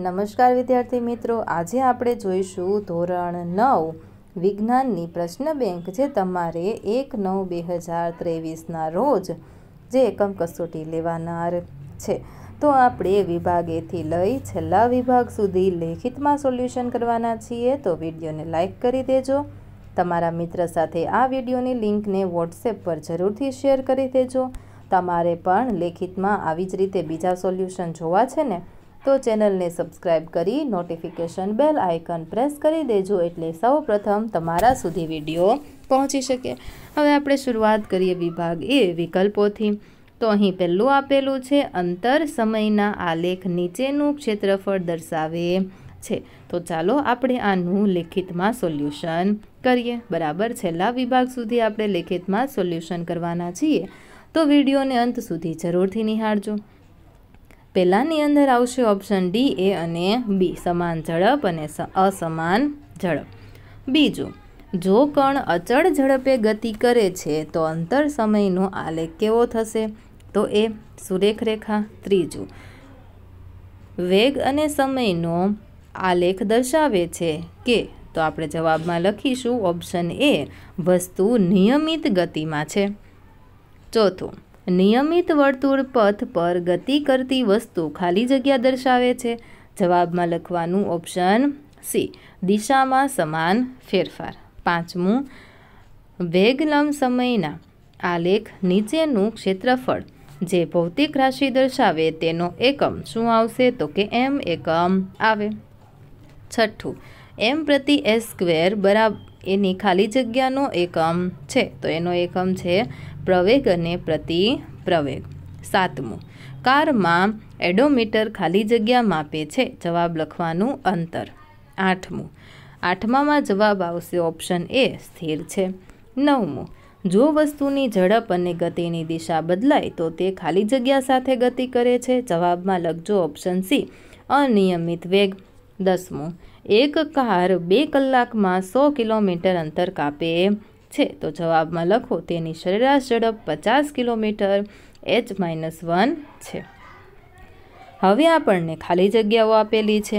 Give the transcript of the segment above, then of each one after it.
નમસ્કાર વિદ્યાર્થી મિત્રો આજે આપણે જોઈશું ધોરણ નવ વિજ્ઞાનની પ્રશ્ન બેંક જે તમારે એક નવ બે હજાર ત્રેવીસના રોજ જે એકમ કસોટી લેવાનાર છે તો આપણે વિભાગેથી લઈ છેલ્લા વિભાગ સુધી લેખિતમાં સોલ્યુશન કરવાના છીએ તો વિડીયોને લાઇક કરી દેજો તમારા મિત્ર સાથે આ વિડીયોની લિંકને વોટ્સએપ પર જરૂરથી શેર કરી દેજો તમારે પણ લેખિતમાં આવી જ રીતે બીજા સોલ્યુશન જોવા છે ને તો ચેનલને સબસ્ક્રાઇબ કરી નોટિફિકેશન બેલ આઇકન પ્રેસ કરી દેજો એટલે સૌ પ્રથમ તમારા સુધી વિડીયો પહોંચી શકે હવે આપણે શરૂઆત કરીએ વિભાગ એ વિકલ્પોથી તો અહીં પહેલું આપેલું છે અંતર સમયના આલેખ નીચેનું ક્ષેત્રફળ દર્શાવે છે તો ચાલો આપણે આનું લેખિતમાં સોલ્યુશન કરીએ બરાબર છેલ્લા વિભાગ સુધી આપણે લેખિતમાં સોલ્યુશન કરવાના છીએ તો વિડીયોને અંત સુધી જરૂરથી નિહાળજો પહેલાંની અંદર આવશે ઓપ્શન ડી એ અને બી સમાન ઝડપ અને અસમાન ઝડપ બીજું જો કણ અચળ ઝડપે ગતિ કરે છે તો અંતર સમયનો આલેખ કેવો થશે તો એ સુરેખરેખા ત્રીજું વેગ અને સમયનો આલેખ દર્શાવે છે કે તો આપણે જવાબમાં લખીશું ઓપ્શન એ વસ્તુ નિયમિત ગતિમાં છે ચોથું નિયમિત વર્તુળ પથ પર ગતિ કરતી વસ્તુ ખાલી જગ્યા દર્શાવે છે જવાબમાં લખવાનું ઓપ્શન સી દિશામાં સમાન ફેરફાર પાંચમું વેગલમ સમયના આલેખ નીચેનું ક્ષેત્રફળ જે ભૌતિક રાશિ દર્શાવે તેનો એકમ શું આવશે તો કે એમ એકમ આવે છઠ્ઠું એમ પ્રતિ એસ સ્ક્વેર બરાબર એની ખાલી જગ્યાનો એકમ છે તો એનો એકમ છે પ્રવેગ અને પ્રતિ પ્રવેગ સાતમું કારમાં એડોમીટર ખાલી જગ્યા માપે છે જવાબ લખવાનું અંતર આઠમું આઠમામાં જવાબ આવશે ઓપ્શન એ સ્થિર છે નવમું જો વસ્તુની ઝડપ અને ગતિની દિશા બદલાય તો તે ખાલી જગ્યા સાથે ગતિ કરે છે જવાબમાં લખજો ઓપ્શન સી અનિયમિત વેગ દસમું એક કાર બે કલાકમાં સો કિલોમીટર અંતર કાપે છે તો જવાબમાં લખો તેની સરેરાશ ઝડપ પચાસ કિલોમીટર એચ માઇનસ વન છે હવે આપણને ખાલી જગ્યાઓ આપેલી છે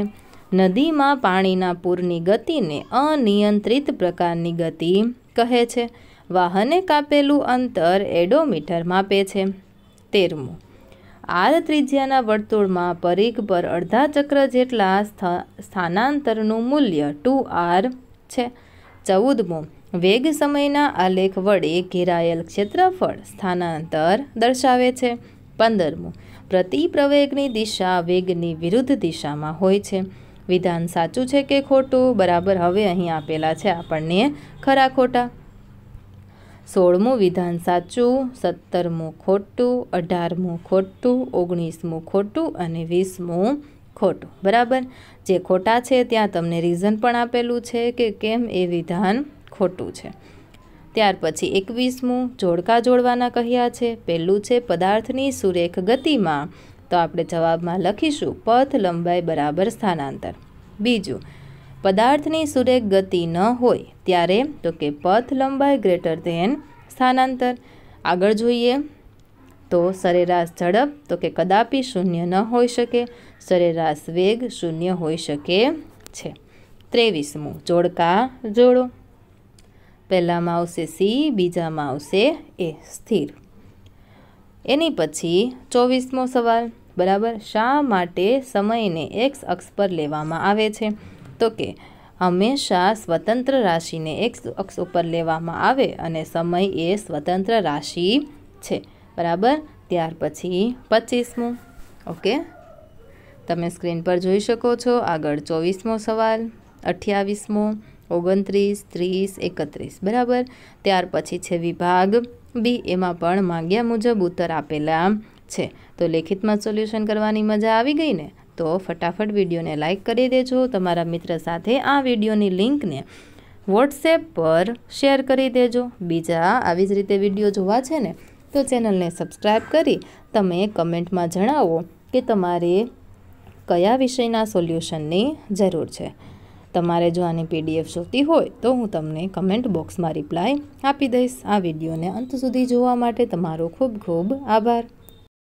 નદીમાં પાણીના પૂરની ગતિને અનિયંત્રિત પ્રકારની ગતિ કહે છે વાહને કાપેલું અંતર એડોમીટર માપે છે તેરમું આર ત્રિજ્યાના વર્તુળમાં પરિઘ પર અડધા ચક્ર જેટલા સ્થાનાંતરનું મૂલ્ય ટુ આર છે ચૌદમો વેગ સમયના આલેખ વડે ઘેરાયેલ ક્ષેત્રફળ સ્થાનાંતર દર્શાવે છે પંદરમું પ્રતિ પ્રવેગની દિશા વેગની વિરુદ્ધ દિશામાં હોય છે વિધાન સાચું છે કે ખોટું બરાબર હવે અહીં આપેલા છે આપણને ખરા ખોટા સોળમું વિધાન સાચું સત્તરમું ખોટું અઢારમું ખોટું ઓગણીસમું ખોટું અને વીસમું ખોટું બરાબર જે ખોટા છે ત્યાં તમને રીઝન પણ આપેલું છે કે કેમ એ વિધાન ખોટું છે ત્યાર પછી એકવીસમું જોડકા જોડવાના કહ્યા છે પહેલું છે પદાર્થની સુરેખ ગતિમાં તો આપણે જવાબમાં લખીશું પથ લંબાઈ બરાબર સ્થાનાંતર બીજું પદાર્થની સુરેખ ગતિ ન હોય ત્યારે તો કે પથ લંબાઈ ગ્રેટર ધેન સ્થાનાંતર આગળ જોઈએ તો સરેરાશ ઝડપ તો કે કદાપી શૂન્ય ન હોઈ શકે સરેરાશ વેગ શૂન્ય હોઈ શકે છે ત્રેવીસમું જોડકા જોડો પહેલામાં આવશે સી બીજામાં આવશે એ સ્થિર એની પછી ચોવીસમો સવાલ બરાબર શા માટે સમયને એક્સ અક્ષ પર લેવામાં આવે છે તો કે હંમેશા સ્વતંત્ર રાશિને એક અક્ષ ઉપર લેવામાં આવે અને સમય એ સ્વતંત્ર રાશિ છે બરાબર ત્યાર પછી પચીસમું ઓકે તમે સ્ક્રીન પર જોઈ શકો છો આગળ ચોવીસમો સવાલ અઠ્યાવીસમો ઓગણત્રીસ ત્રીસ એકત્રીસ બરાબર ત્યાર પછી છે વિભાગ બી એમાં પણ માંગ્યા મુજબ ઉત્તર આપેલા છે તો લેખિતમાં સોલ્યુશન કરવાની મજા આવી ગઈ ને તો ફટાફટ વિડીયોને લાઇક કરી દેજો તમારા મિત્ર સાથે આ વિડીયોની લિંકને વોટ્સએપ પર શેર કરી દેજો બીજા આવી જ રીતે વિડીયો જોવા છે ને તો ચેનલને સબસ્ક્રાઈબ કરી તમે કમેન્ટમાં જણાવો કે તમારે કયા વિષયના સોલ્યુશનની જરૂર છે તમારે જો આની પીડીએફ જોતી હોય તો હું તમને કમેન્ટ બોક્સમાં રિપ્લાય આપી દઈશ આ વિડીયોને અંત સુધી જોવા માટે તમારો ખૂબ ખૂબ આભાર